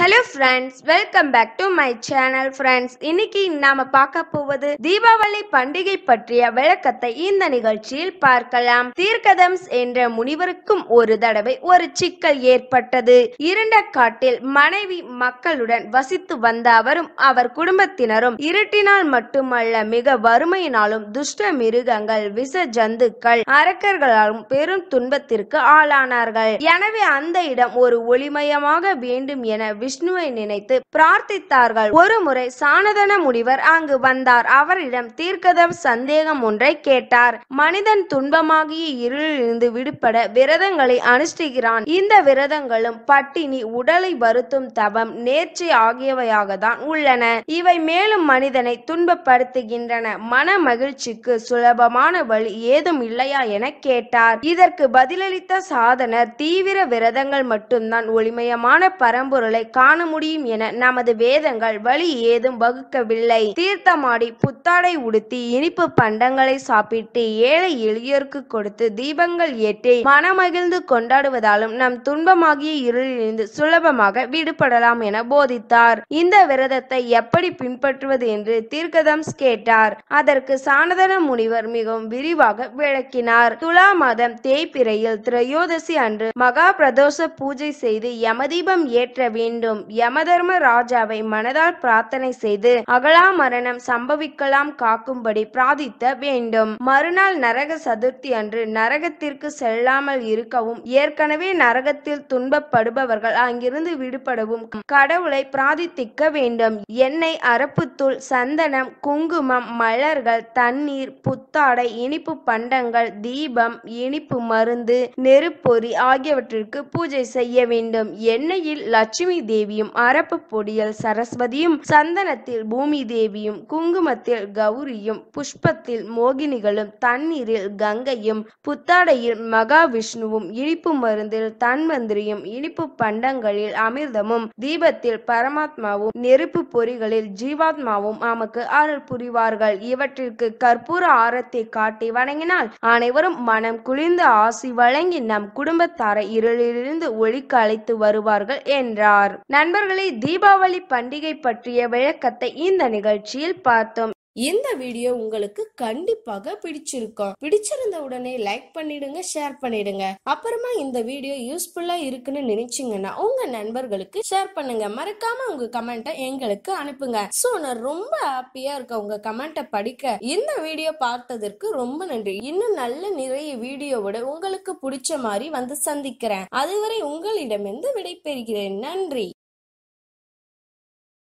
hello friends welcome back to my channel friends இன்னைக்கு நாம பார்க்க போவது தீபாவளி பண்டிகை பற்றிய விளக்கத்தை இந்த நிகழ்ச்சியில் பார்க்கலாம் தீர்க்கதம்ஸ் என்ற முனிவருக்கும் ஒரு தடவை ஒரு சிக்கல் ஏற்பட்டது இருண்ட காட்டில் மனைவி மக்களுடன் வசித்து வந்த அவரும் அவர் குடும்பத்தினரும் இருட்டினால் மட்டுமல்ல மிக வறுமையினாலும் துஷ்ட மிருகங்கள் விச ஜந்துக்கள் அரக்கர்களாலும் பெரும் துன்பத்திற்கு ஆளானார்கள் எனவே அந்த இடம் ஒரு ஒளிமயமாக வேண்டும் என விஷ்ணுவை நினைத்து பிரார்த்தித்தார்கள் ஒரு முறை சானதன முனிவர் அங்கு வந்தார் அவரிடம் தீர்க்கதம் சந்தேகம் ஒன்றை கேட்டார் மனிதன் துன்பமாகிய இருளிலிருந்து விடுபட விரதங்களை அனுஷ்டிக்கிறான் இந்த விரதங்களும் பட்டினி உடலை வருத்தும் தவம் நேர்ச்சி ஆகியவையாக தான் உள்ளன இவை மேலும் மனிதனை துன்பப்படுத்துகின்றன மன மகிழ்ச்சிக்கு சுலபமான வழி ஏதும் இல்லையா என கேட்டார் இதற்கு பதிலளித்த சாதனர் தீவிர விரதங்கள் மட்டும்தான் ஒளிமயமான பரம்பொருளை காண முடியும் என நமது வேதங்கள் வழி ஏதும் வகுக்கவில்லை தீர்த்தமாடி புத்தாடை உடுத்தி இனிப்பு பண்டங்களை சாப்பிட்டு ஏழை எளியோருக்கு கொடுத்து தீபங்கள் ஏற்றி மனமகிழ்ந்து கொண்டாடுவதாலும் நம் துன்பமாகிய இருளிலிருந்து சுலபமாக விடுபடலாம் என போதித்தார் இந்த விரதத்தை எப்படி பின்பற்றுவது என்று தீர்க்கதம்ஸ் கேட்டார் அதற்கு சானதன முனிவர் மிகவும் விரிவாக விளக்கினார் துலா மாதம் தேய்பிரையில் திரையோதசி அன்று மகா பிரதோஷ பூஜை செய்து யமதீபம் ஏற்ற வேண்டும் வேண்டும் யமதர்ம ராஜாவை மனதால் பிரார்த்தனை செய்து அகலா மரணம் சம்பவிக்கலாம் காக்கும்படி பிரார்த்தித்த வேண்டும் மறுநாள் நரக சதுர்த்தி அன்று நரகத்திற்கு செல்லாமல் இருக்கவும் ஏற்கனவே நரகத்தில் துன்பப்படுபவர்கள் அங்கிருந்து விடுபடவும் கடவுளை பிரார்த்திக்க வேண்டும் எண்ணெய் அரப்புத்தூள் சந்தனம் குங்குமம் மலர்கள் தண்ணீர் புத்தாடை இனிப்பு பண்டங்கள் தீபம் இனிப்பு மருந்து நெருப்பொறி ஆகியவற்றிற்கு பூஜை செய்ய வேண்டும் எண்ணெயில் லட்சுமி தேவியும் அரப்பு பொடியில் சரஸ்வதியும் சந்தனத்தில் பூமி தேவியும் குங்குமத்தில் கௌரியும் புஷ்பத்தில் மோகினிகளும் தண்ணீரில் கங்கையும் புத்தாடையில் மகாவிஷ்ணுவும் இனிப்பு மருந்தில் தன்வந்திரியும் இனிப்பு பண்டங்களில் அமிர்தமும் தீபத்தில் பரமாத்மாவும் நெருப்பு பொறிகளில் ஜீவாத்மாவும் நமக்கு அருள் புரிவார்கள் இவற்றிற்கு கற்பூர ஆரத்தை காட்டி வணங்கினால் அனைவரும் மனம் குளிர்ந்த ஆசி வழங்கி நம் குடும்பத்தாரை இருளிலிருந்து ஒளிக்கு அழைத்து வருவார்கள் என்றார் நண்பர்களே தீபாவளி பண்டிகை பற்றிய விளக்கத்தை இந்த நிகழ்ச்சியில் பார்த்தோம் இந்த வீடியோ உங்களுக்கு கண்டிப்பாக பிடிச்சிருக்கும் பிடிச்சிருந்த உடனே லைக் பண்ணிடுங்க ஷேர் பண்ணிடுங்க அப்புறமா இந்த வீடியோ யூஸ்ஃபுல்லா இருக்குன்னு நினைச்சீங்கன்னா உங்க நண்பர்களுக்கு ஷேர் பண்ணுங்க மறக்காம உங்க கமெண்ட்டை எங்களுக்கு அனுப்புங்க சோ நான் ரொம்ப ஹாப்பியா இருக்க உங்க கமெண்ட்டை படிக்க இந்த வீடியோ பார்த்ததற்கு ரொம்ப நன்றி இன்னும் நல்ல நிறைய வீடியோவோட உங்களுக்கு பிடிச்ச மாதிரி வந்து சந்திக்கிறேன் அதுவரை உங்களிடமிருந்து விடைபெறுகிறேன் நன்றி